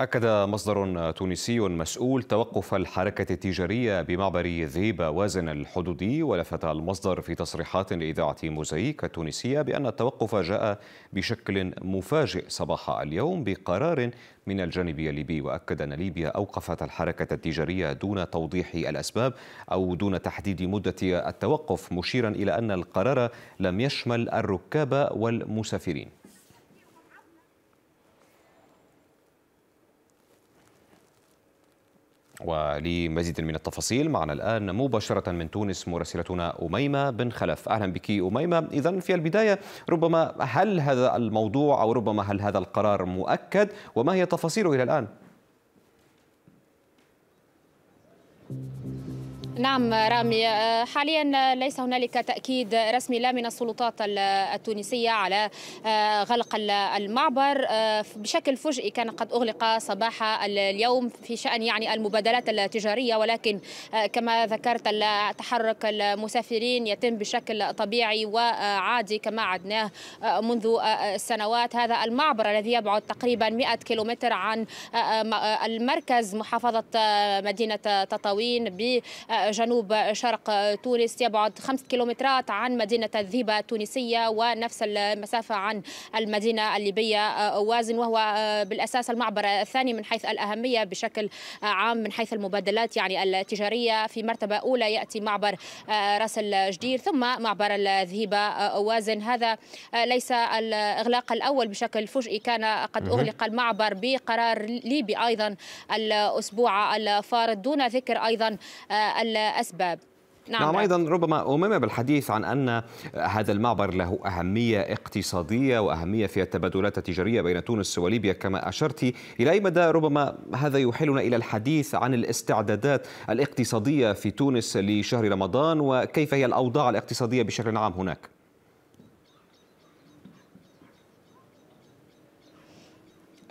أكد مصدر تونسي مسؤول توقف الحركة التجارية بمعبر ذيب وازن الحدودي ولفت المصدر في تصريحات لإذاعة موزايك التونسية بأن التوقف جاء بشكل مفاجئ صباح اليوم بقرار من الجانب الليبي وأكد أن ليبيا أوقفت الحركة التجارية دون توضيح الأسباب أو دون تحديد مدة التوقف مشيرا إلى أن القرار لم يشمل الركاب والمسافرين ولمزيد من التفاصيل معنا الآن مباشرة من تونس مراسلتنا أميمة بن خلف أهلا بك أميمة إذا في البداية ربما هل هذا الموضوع أو ربما هل هذا القرار مؤكد وما هي تفاصيله إلى الآن؟ نعم رامي آه، حاليا ليس هنالك تأكيد رسمي لا من السلطات التونسية على آه، غلق المعبر آه، بشكل فجئي كان قد أغلق صباح اليوم في شأن يعني المبادلات التجارية ولكن كما ذكرت تحرك المسافرين يتم بشكل طبيعي وعادي كما عدناه منذ سنوات هذا المعبر الذي يبعد تقريبا 100 كيلومتر عن المركز محافظة مدينة تطاوين ب جنوب شرق تونس يبعد خمس كيلومترات عن مدينة الذيبة التونسية ونفس المسافة عن المدينة الليبية آه، وازن وهو آه، بالأساس المعبر الثاني من حيث الأهمية بشكل عام من حيث المبادلات يعني التجارية في مرتبة أولى يأتي معبر آه، راس الجدير ثم معبر الذيبة وازن هذا ليس الإغلاق الأول بشكل فجئي كان قد أغلق المعبر بقرار ليبي أيضا الأسبوع الفارض دون ذكر أيضا الأسباب نعم, نعم أيضا ربما أمم بالحديث عن أن هذا المعبر له أهمية اقتصادية وأهمية في التبادلات التجارية بين تونس وليبيا كما أشرت إلى أي مدى ربما هذا يحيلنا إلى الحديث عن الاستعدادات الاقتصادية في تونس لشهر رمضان وكيف هي الأوضاع الاقتصادية بشكل عام هناك؟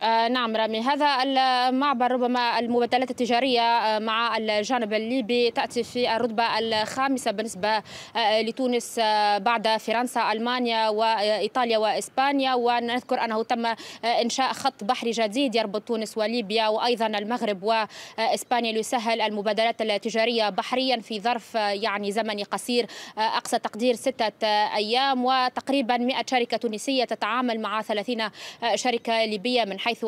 آه، نعم رامي هذا المعبر ربما المبادلات التجارية آه، مع الجانب الليبي تأتي في الرتبة الخامسة بالنسبة آه، لتونس بعد فرنسا ألمانيا وإيطاليا وإسبانيا ونذكر أنه تم إنشاء خط بحري جديد يربط تونس وليبيا وأيضا المغرب وإسبانيا ليسهل المبادلات التجارية بحريا في ظرف يعني زمني قصير أقصى تقدير ستة أيام وتقريبا 100 شركة تونسية تتعامل مع 30 شركة ليبية من حيث حيث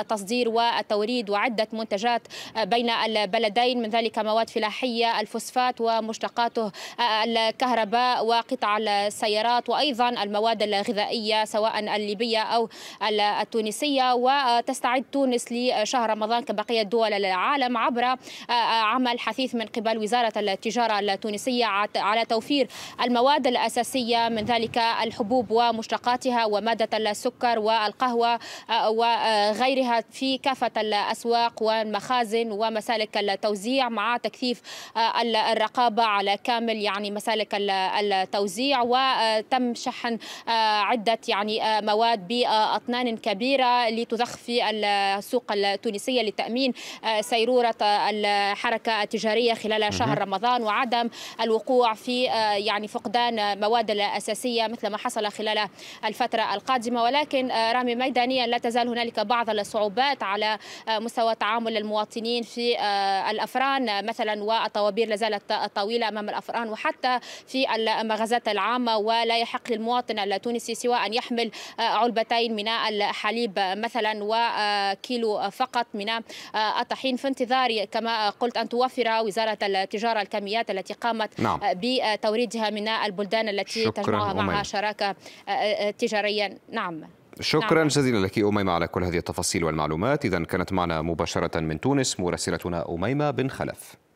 التصدير والتوريد وعدة منتجات بين البلدين من ذلك مواد فلاحية الفوسفات ومشتقاته الكهرباء وقطع السيارات وأيضا المواد الغذائية سواء الليبية أو التونسية وتستعد تونس لشهر رمضان كبقية دول العالم عبر عمل حثيث من قبل وزارة التجارة التونسية على توفير المواد الأساسية من ذلك الحبوب ومشتقاتها ومادة السكر والقهوة وغيرها في كافة الأسواق والمخازن ومسالك التوزيع مع تكثيف آه، الرقابة على كامل يعني مسالك التوزيع وتم شحن آه، عدة يعني آه، مواد بأطنان كبيرة لتضخ في السوق التونسية لتأمين سيرورة الحركة التجارية خلال شهر رمضان وعدم الوقوع في يعني فقدان مواد الأساسية مثل ما حصل خلال الفترة القادمة ولكن رامي ميدانيا لا تزال هنالك بعض الصعوبات على آه، مستوى تعامل المواطنين في آه، الأفران مثلا والطوابير لا زالت طويلة أمام الأفران وحتى في المغازات العامة ولا يحق للمواطن التونسي سوى أن يحمل آه، علبتين من الحليب مثلا وكيلو فقط من الطحين في انتظار كما قلت أن توفر وزارة التجارة الكميات التي قامت نعم. بتوريدها من البلدان التي تجمعها معها شراكة تجاريا نعم شكرا نعم. جزيلا لك أميمة على كل هذه التفاصيل والمعلومات إذا كانت معنا مباشرة من تونس مراسلتنا أميمة بن خلف